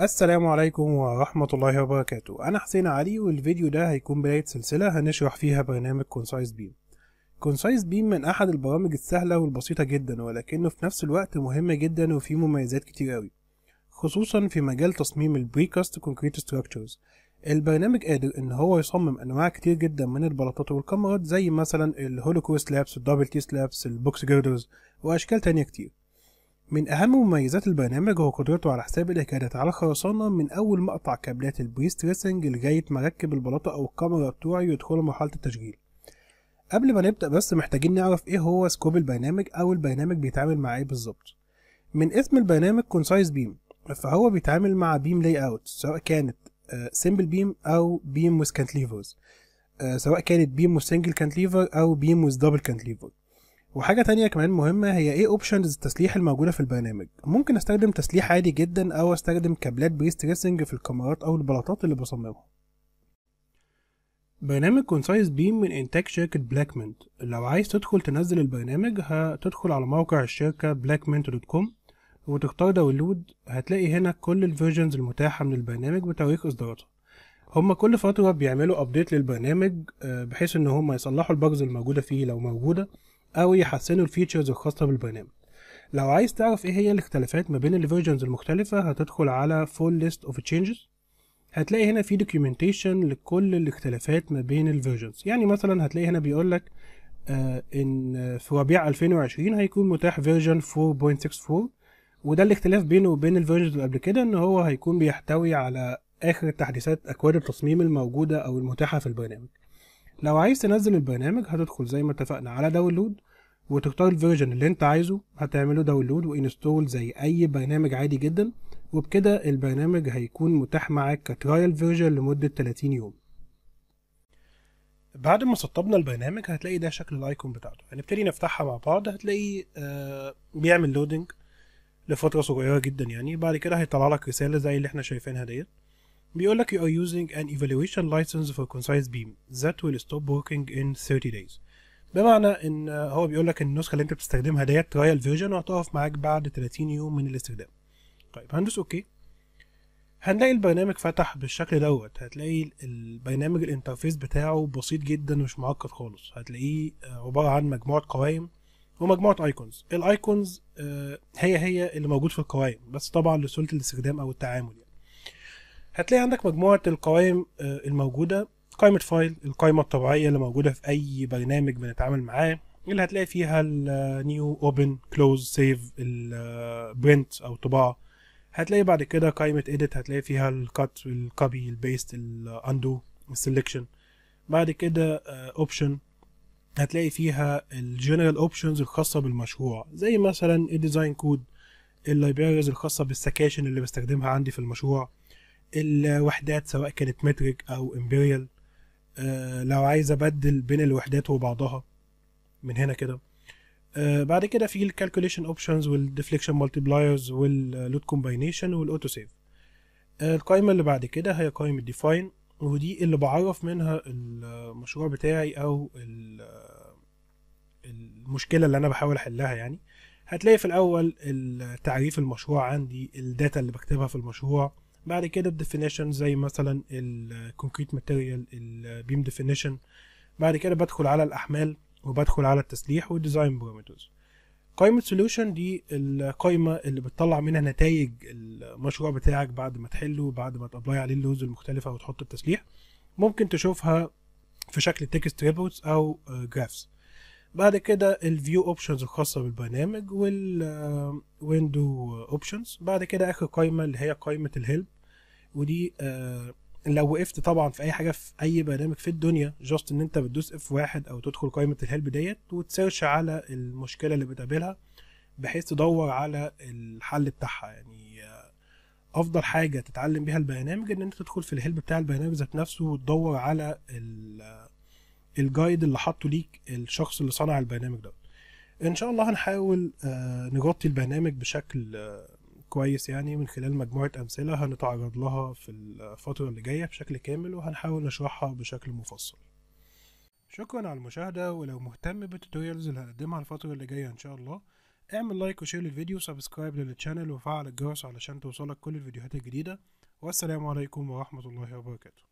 السلام عليكم ورحمة الله وبركاته أنا حسين علي والفيديو ده هيكون بداية سلسلة هنشرح فيها برنامج كونسايز بيم كونسايز بيم من أحد البرامج السهلة والبسيطة جدا ولكنه في نفس الوقت مهم جدا وفيه مميزات كتير أوي خصوصا في مجال تصميم البريكاست كونكريت ستراكشرز البرنامج قادر ان هو يصمم انواع كتير جدا من البلاطات والكاميرات زي مثلا الهولوكوست لابس الدبل تي سلابس البوكس جيردرز واشكال تانية كتير من أهم مميزات البرنامج هو قدرته على حساب الإكادات على الخرسانة من أول ما أقطع كابلات البريس تريسنج لغاية ما أركب البلاطة أو الكاميرا بتوعي ويدخلوا مرحلة التشغيل. قبل ما نبدأ بس محتاجين نعرف إيه هو سكوب البرنامج أو البرنامج بيتعامل مع إيه بالظبط. من اسم البرنامج كونسايز بيم فهو بيتعامل مع بيم لاي أوت سواء كانت سيمبل آه، بيم أو بيم ويز كانتليفرز سواء كانت بيم ويز سنجل كانتليفر أو بيم ويز دبل كانتليفر. وحاجة تانية كمان مهمة هي ايه اوبشنز التسليح الموجودة في البرنامج ممكن استخدم تسليح عادي جدا او استخدم كابلات بيستريسنج في الكاميرات او البلاطات اللي بصممها برنامج كونسايز بيم من انتاج شركة بلاكمنت لو عايز تدخل تنزل البرنامج هتدخل على موقع الشركة مينت دوت كوم وتختار داونلود هتلاقي هنا كل الفيرجنز المتاحة من البرنامج وتواريخ اصداراتها هما كل فترة بيعملوا ابديت للبرنامج آه، بحيث ان هما يصلحوا البجز الموجودة فيه لو موجودة او يحسنوا الفيتشرز الخاصه بالبرنامج لو عايز تعرف ايه هي الاختلافات ما بين الفيرجنز المختلفه هتدخل على full list of changes هتلاقي هنا في دوكيومنتيشن لكل الاختلافات ما بين الفيرجنز يعني مثلا هتلاقي هنا بيقول لك آه ان في ربيع 2020 هيكون متاح فيرجن 4.64 وده الاختلاف بينه وبين الفيرجنز اللي قبل كده ان هو هيكون بيحتوي على اخر تحديثات اكواد التصميم الموجوده او المتاحه في البرنامج لو عايز تنزل البرنامج هتدخل زي ما اتفقنا على داونلود وتختار الفيرجن اللي انت عايزه هتعمله داونلود وانستول زي اي برنامج عادي جدا وبكده البرنامج هيكون متاح معاك كترايل فيرجن لمدة 30 يوم بعد ما سطبنا البرنامج هتلاقي ده شكل الايكون بتاعته هنبتدي نفتحها مع بعض هتلاقي آه، بيعمل لودنج لفترة صغيرة جدا يعني بعد كده هيطلع لك رسالة زي اللي احنا شايفينها ديت بيقول لك you are using an evaluation license for concise beam that will stop working in 30 days بمعنى ان هو بيقول لك النسخه اللي انت بتستخدمها ديت ترايل فيرجن وهتقف معاك بعد 30 يوم من الاستخدام طيب هندوس اوكي هنلاقي البرنامج فتح بالشكل دوت هتلاقي البرنامج الانترفيس بتاعه بسيط جدا ومش معقد خالص هتلاقيه عباره عن مجموعه قوائم ومجموعه ايكونز الايكونز آه، هي هي اللي موجود في القوائم بس طبعا لسهوله الاستخدام او التعامل يعني. هتلاقي عندك مجموعة القوائم آه، الموجودة قائمة فايل القائمة الطبيعية اللي موجودة في أي برنامج بنتعامل معاه اللي هتلاقي فيها النيو اوبن كلوز سيف البرنت او طباعة هتلاقي بعد كده قائمة edit هتلاقي فيها الكات الكوبي البيست الاندو السلكشن بعد كده اوبشن آه، هتلاقي فيها الجنرال اوبشنز الخاصة بالمشروع زي مثلا الديزاين كود اللايبريز الخاصة بالسكاشن اللي بستخدمها عندي في المشروع الوحدات سواء كانت متريك او امبريال آه لو عايز ابدل بين الوحدات وبعضها من هنا كده آه بعد كده في الكالكوليشن اوبشنز والديفليكشن مالتيبلايرز واللود كومباينيشن والاوتو سيف القائمه اللي بعد كده هي قائمه ديفاين ودي اللي بعرف منها المشروع بتاعي او المشكله اللي انا بحاول احلها يعني هتلاقي في الاول تعريف المشروع عندي الداتا اللي بكتبها في المشروع بعد كده الديفينيشن زي مثلا الكونكريت ماتيريال البيم ديفينيشن بعد كده بدخل على الاحمال وبدخل على التسليح والديزاين بارامترز قائمة سوليوشن دي القائمة اللي بتطلع منها نتائج المشروع بتاعك بعد ما تحله بعد ما تابلاي عليه اللوز المختلفة وتحط التسليح ممكن تشوفها في شكل تكست ريبورتس او جرافز بعد كده الفيو اوبشنز الخاصه بالبرنامج والويندو اوبشنز آه، بعد كده اخر قائمه اللي هي قائمه الهيلب ودي آه لو وقفت طبعا في اي حاجه في اي برنامج في الدنيا جاست ان انت بتدوس اف واحد او تدخل قائمه الهيلب ديت وتسيرش على المشكله اللي بتقابلها بحيث تدور على الحل بتاعها يعني آه، افضل حاجه تتعلم بيها البرنامج ان انت تدخل في الهيلب بتاع البرنامج ذات نفسه وتدور على الجايد اللي حاطه ليك الشخص اللي صنع البرنامج ده ان شاء الله هنحاول آه، نغطي البرنامج بشكل آه، كويس يعني من خلال مجموعه امثله هنتعرض لها في الفتره اللي جايه بشكل كامل وهنحاول نشرحها بشكل مفصل شكرا على المشاهده ولو مهتم بالتوتوريالز اللي هنقدمها الفتره اللي جايه ان شاء الله اعمل لايك وشير للفيديو وسبسكرايب للتشانل وفعل الجرس علشان توصلك كل الفيديوهات الجديده والسلام عليكم ورحمه الله وبركاته